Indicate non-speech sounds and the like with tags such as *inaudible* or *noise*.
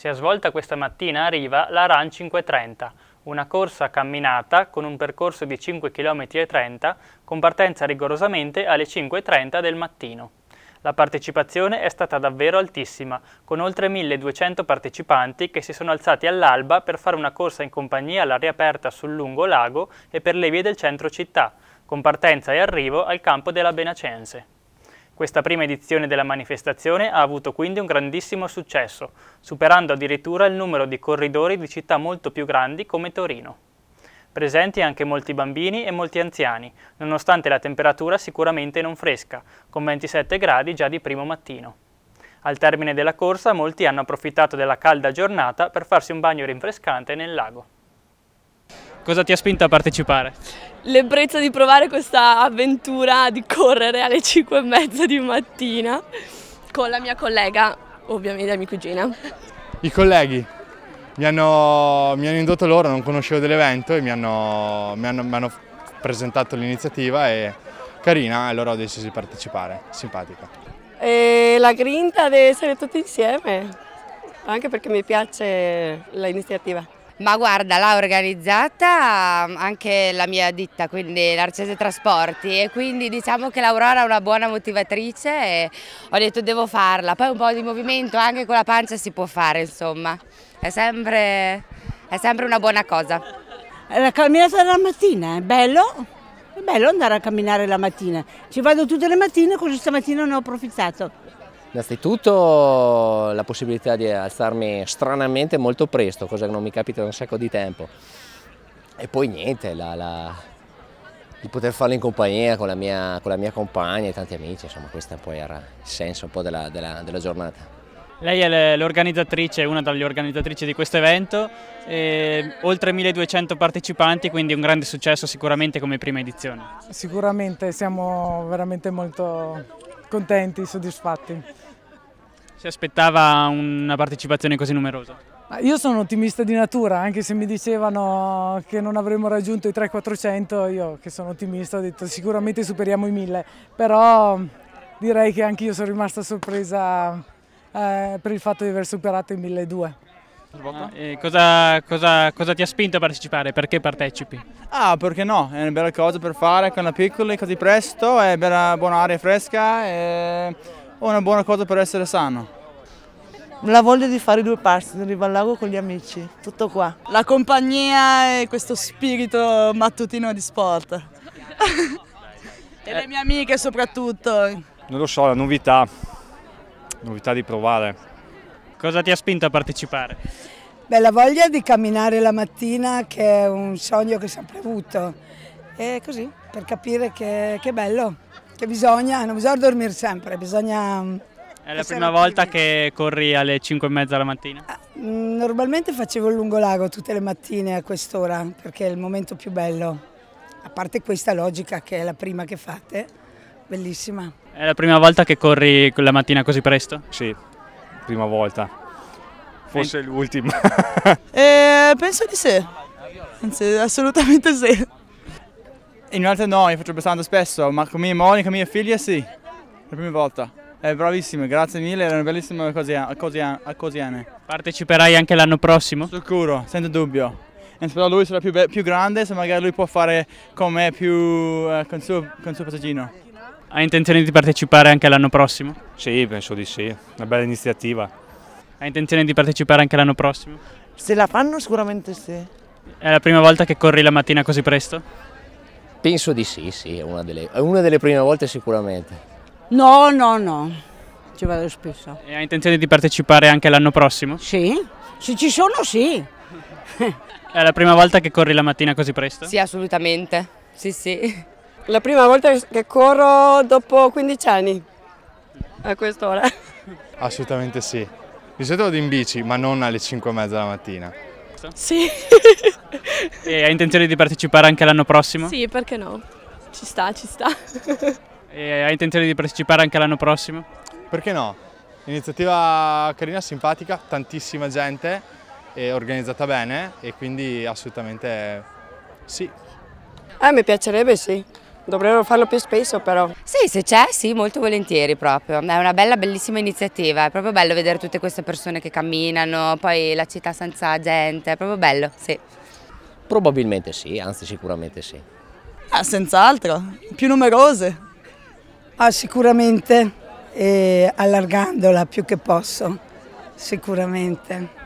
Si è svolta questa mattina a Riva la RAN 530, una corsa camminata con un percorso di 5 km e 30 con partenza rigorosamente alle 5.30 del mattino. La partecipazione è stata davvero altissima, con oltre 1200 partecipanti che si sono alzati all'alba per fare una corsa in compagnia all'aria aperta sul lungo lago e per le vie del centro città, con partenza e arrivo al campo della Benacense. Questa prima edizione della manifestazione ha avuto quindi un grandissimo successo, superando addirittura il numero di corridori di città molto più grandi come Torino. Presenti anche molti bambini e molti anziani, nonostante la temperatura sicuramente non fresca, con 27 gradi già di primo mattino. Al termine della corsa molti hanno approfittato della calda giornata per farsi un bagno rinfrescante nel lago. Cosa ti ha spinto a partecipare? L'ebbrezza di provare questa avventura di correre alle 5 e mezza di mattina con la mia collega, ovviamente mia cugina. I colleghi mi hanno, mi hanno indotto loro, non conoscevo dell'evento e mi hanno, mi hanno, mi hanno presentato l'iniziativa e carina, allora ho deciso di partecipare, simpatica. E la grinta di essere tutti insieme, anche perché mi piace l'iniziativa. Ma guarda, l'ha organizzata mm, anche la mia ditta, quindi l'Arcese Trasporti e quindi diciamo che l'Aurora è una buona motivatrice e ho detto devo farla. Poi un po' di movimento anche con la pancia si può fare, insomma. È sempre, è sempre una buona cosa. Eh, la camminata della mattina è bello, è bello andare a camminare la mattina. Ci vado tutte le mattine, così stamattina ne ho approfittato. Innanzitutto la possibilità di alzarmi stranamente molto presto, cosa che non mi capita da un sacco di tempo. E poi niente, la, la, di poter farlo in compagnia con la, mia, con la, mia, compagna e tanti amici, insomma questo poi era il senso un po' della, della, della giornata. Lei è l'organizzatrice, una delle organizzatrici di questo evento, oltre 1200 partecipanti, quindi un grande successo sicuramente come prima edizione. Sicuramente siamo veramente molto contenti, soddisfatti. Si aspettava una partecipazione così numerosa? Io sono ottimista di natura, anche se mi dicevano che non avremmo raggiunto i 300-400, io che sono ottimista ho detto sicuramente superiamo i 1000, però direi che anche io sono rimasta sorpresa eh, per il fatto di aver superato i 1200. Ah, cosa, cosa, cosa, ti ha spinto a partecipare? Perché partecipi? Ah, perché no? È una bella cosa per fare con la piccola così presto, è una buona aria fresca è una buona cosa per essere sano. La voglia di fare due passi in riva al lago con gli amici, tutto qua. La compagnia e questo spirito mattutino di sport. *laughs* e le mie amiche soprattutto. Non lo so, la novità, novità di provare Cosa ti ha spinto a partecipare? Beh, la voglia di camminare la mattina che è un sogno che ho sempre avuto. E così, per capire che, è bello, che bisogna, non bisogna dormire sempre, bisogna... Mm, è la prima volta attivi. che corri alle 5 e mezza la mattina? Ah, mm, normalmente facevo il lungolago tutte le mattine a quest'ora, perché è il momento più bello. A parte questa logica che è la prima che fate, bellissima. È la prima volta che corri la mattina così presto? Sì, prima volta, forse e... l'ultima. *laughs* eh, penso di sì, anzi assolutamente sì. In realtà no, io faccio abbastanza spesso, ma con mia Monica, mia figlia sì, la prima volta. Eh, bravissime, grazie mille, era erano bellissime cose, Parteciperai anche l'anno prossimo? Sicuro, senza dubbio. E spero lui sarà più, più, grande, se magari lui può fare con me più, eh, con il suo, suo passeggino. Hai intenzione di partecipare anche l'anno prossimo? Sì, penso di sì, una bella iniziativa. Hai intenzione di partecipare anche l'anno prossimo? Se la fanno sicuramente sì. È la prima volta che corri la mattina così presto? Penso di sì, sì, è una delle, è una delle prime volte sicuramente. No, no, no, ci vado spesso. E ha intenzione di partecipare anche l'anno prossimo? Sì, se ci sono sì. è la prima volta che corri la mattina così presto? Sì, assolutamente, sì, sì. La prima volta che corro dopo 15 anni, a quest'ora. *laughs* Assolutamente sì. Di solito vado in bici, ma non alle 5 e mezza della mattina. Sì. e hai intenzione di partecipare anche l'anno prossimo? Sì, perché no? Ci sta, ci sta. *laughs* e hai intenzione di partecipare anche l'anno prossimo? Perché no? Iniziativa carina, simpatica, tantissima gente, è organizzata bene e quindi assolutamente sì. Eh, mi piacerebbe sì. Dovrebbero farlo più spesso però. Sì, se c'è, sì, molto volentieri proprio. È una bella, bellissima iniziativa, è proprio bello vedere tutte queste persone che camminano, poi la città senza gente, è proprio bello, sì. Probabilmente sì, anzi sicuramente sì. Ah, senz'altro, più numerose. Ah, sicuramente, e allargandola più che posso, sicuramente.